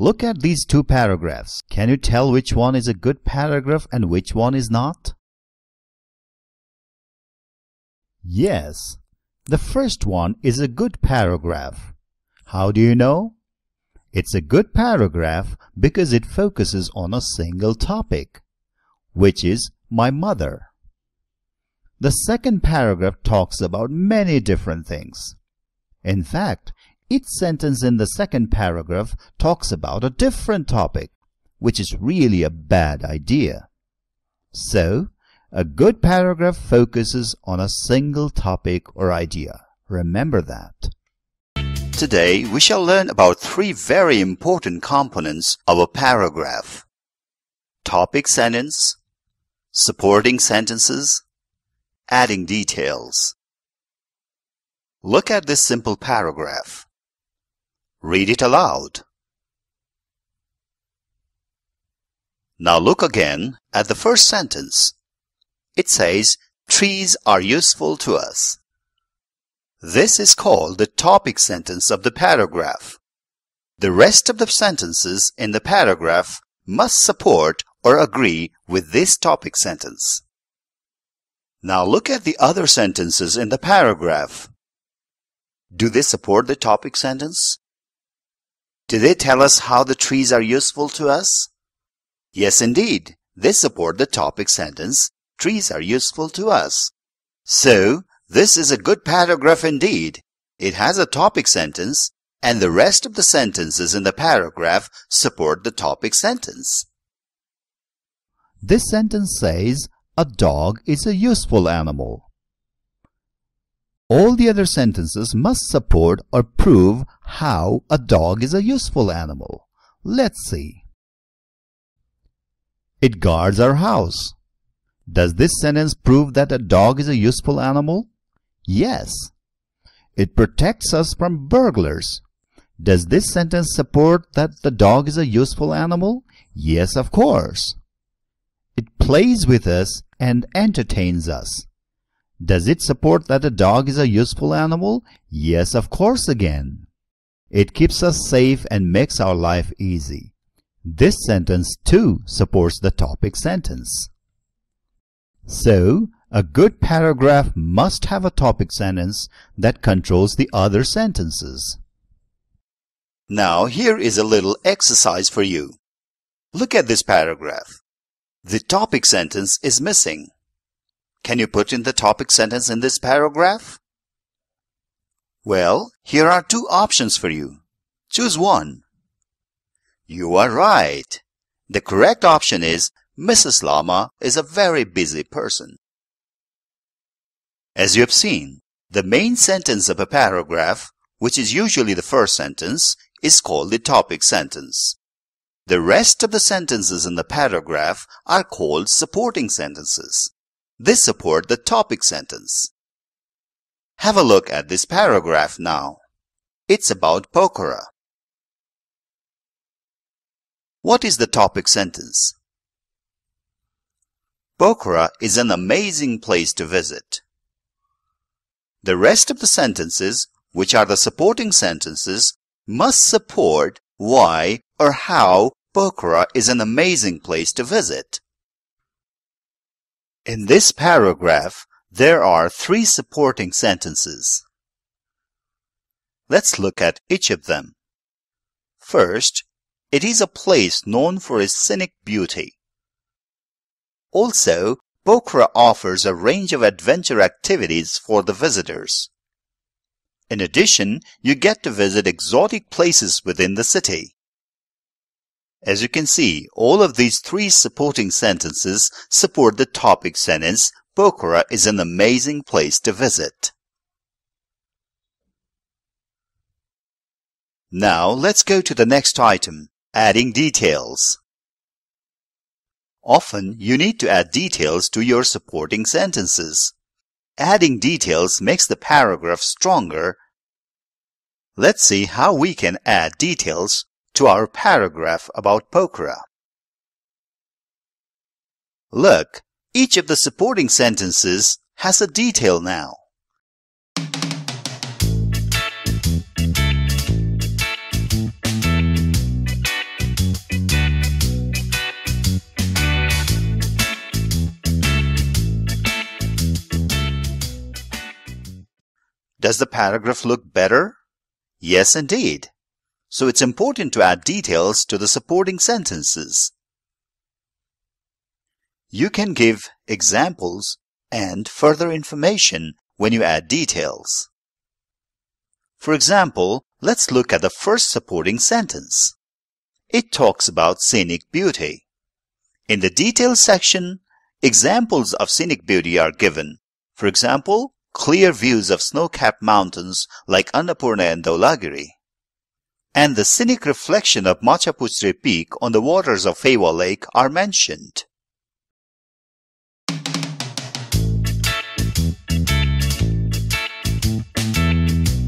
Look at these two paragraphs. Can you tell which one is a good paragraph and which one is not? Yes, the first one is a good paragraph. How do you know? It's a good paragraph because it focuses on a single topic, which is my mother. The second paragraph talks about many different things. In fact, each sentence in the second paragraph talks about a different topic, which is really a bad idea. So, a good paragraph focuses on a single topic or idea. Remember that. Today, we shall learn about three very important components of a paragraph. Topic sentence, supporting sentences, adding details. Look at this simple paragraph. Read it aloud. Now look again at the first sentence. It says, trees are useful to us. This is called the topic sentence of the paragraph. The rest of the sentences in the paragraph must support or agree with this topic sentence. Now look at the other sentences in the paragraph. Do they support the topic sentence? Do they tell us how the trees are useful to us? Yes, indeed. They support the topic sentence, trees are useful to us. So, this is a good paragraph indeed. It has a topic sentence, and the rest of the sentences in the paragraph support the topic sentence. This sentence says, a dog is a useful animal. All the other sentences must support or prove how a dog is a useful animal. Let's see. It guards our house. Does this sentence prove that a dog is a useful animal? Yes. It protects us from burglars. Does this sentence support that the dog is a useful animal? Yes, of course. It plays with us and entertains us. Does it support that a dog is a useful animal? Yes, of course again. It keeps us safe and makes our life easy. This sentence too supports the topic sentence. So, a good paragraph must have a topic sentence that controls the other sentences. Now here is a little exercise for you. Look at this paragraph. The topic sentence is missing. Can you put in the topic sentence in this paragraph? Well, here are two options for you. Choose one. You are right. The correct option is Mrs. Lama is a very busy person. As you have seen, the main sentence of a paragraph, which is usually the first sentence, is called the topic sentence. The rest of the sentences in the paragraph are called supporting sentences. They support the topic sentence. Have a look at this paragraph now. It's about Pokhara. What is the topic sentence? Pokhara is an amazing place to visit. The rest of the sentences, which are the supporting sentences, must support why or how Pokhara is an amazing place to visit. In this paragraph, there are three supporting sentences. Let's look at each of them. First, it is a place known for its scenic beauty. Also, Bokra offers a range of adventure activities for the visitors. In addition, you get to visit exotic places within the city. As you can see, all of these three supporting sentences support the topic sentence, Pokhara is an amazing place to visit. Now let's go to the next item, adding details. Often you need to add details to your supporting sentences. Adding details makes the paragraph stronger. Let's see how we can add details to our paragraph about Pokhara. Look, each of the supporting sentences has a detail now. Does the paragraph look better? Yes, indeed so it's important to add details to the supporting sentences. You can give examples and further information when you add details. For example, let's look at the first supporting sentence. It talks about scenic beauty. In the details section, examples of scenic beauty are given. For example, clear views of snow-capped mountains like Annapurna and Dolagiri and the scenic reflection of Machapuchre Peak on the waters of Faiwa Lake are mentioned.